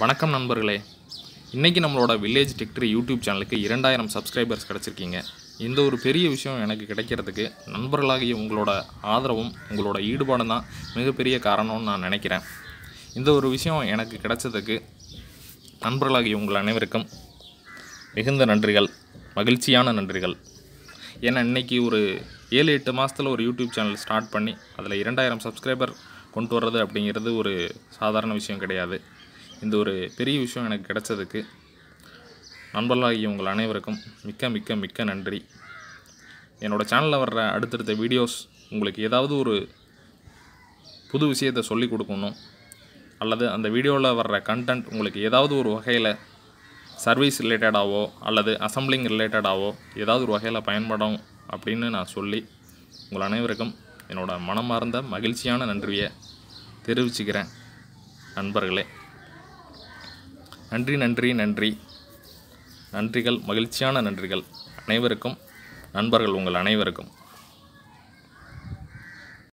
வணக்கம் நண்பர்களே இன்றைக்கி நம்மளோட வில்லேஜ் டெக்ட்ரி யூடியூப் சேனலுக்கு இரண்டாயிரம் சப்ஸ்கிரைபர்ஸ் கிடச்சிருக்கீங்க இந்த ஒரு பெரிய விஷயம் எனக்கு கிடைக்கிறதுக்கு நண்பர்களாகிய உங்களோட ஆதரவும் உங்களோட ஈடுபாடும் தான் மிகப்பெரிய காரணம்னு நான் நினைக்கிறேன் இந்த ஒரு விஷயம் எனக்கு கிடைச்சதுக்கு நண்பர்களாகிய உங்கள் அனைவருக்கும் மிகுந்த நன்றிகள் மகிழ்ச்சியான நன்றிகள் ஏன்னா இன்றைக்கி ஒரு ஏழு எட்டு மாதத்தில் ஒரு யூடியூப் சேனல் ஸ்டார்ட் பண்ணி அதில் இரண்டாயிரம் சப்ஸ்கிரைபர் கொண்டு வர்றது அப்படிங்கிறது ஒரு சாதாரண விஷயம் கிடையாது இந்த ஒரு பெரிய விஷயம் எனக்கு கிடச்சதுக்கு நண்பர்களாகிய உங்கள் அனைவருக்கும் மிக்க மிக்க மிக்க நன்றி என்னோடய சேனலில் வர்ற அடுத்தடுத்த வீடியோஸ் உங்களுக்கு ஏதாவது ஒரு புது விஷயத்தை சொல்லிக் கொடுக்கணும் அல்லது அந்த வீடியோவில் வர்ற கண்டென்ட் உங்களுக்கு ஏதாவது ஒரு வகையில் சர்வீஸ் ரிலேட்டடாகவோ அல்லது அசம்பிளிங் ரிலேட்டடாகவோ ஏதாவது ஒரு வகையில் பயன்படும் அப்படின்னு நான் சொல்லி உங்கள் அனைவருக்கும் என்னோடய மனமார்ந்த மகிழ்ச்சியான நன்றியை தெரிவிச்சுக்கிறேன் நண்பர்களே நன்றி நன்றி நன்றி நன்றிகள் மகிழ்ச்சியான நன்றிகள் அனைவருக்கும் நண்பர்கள் உங்கள் அனைவருக்கும்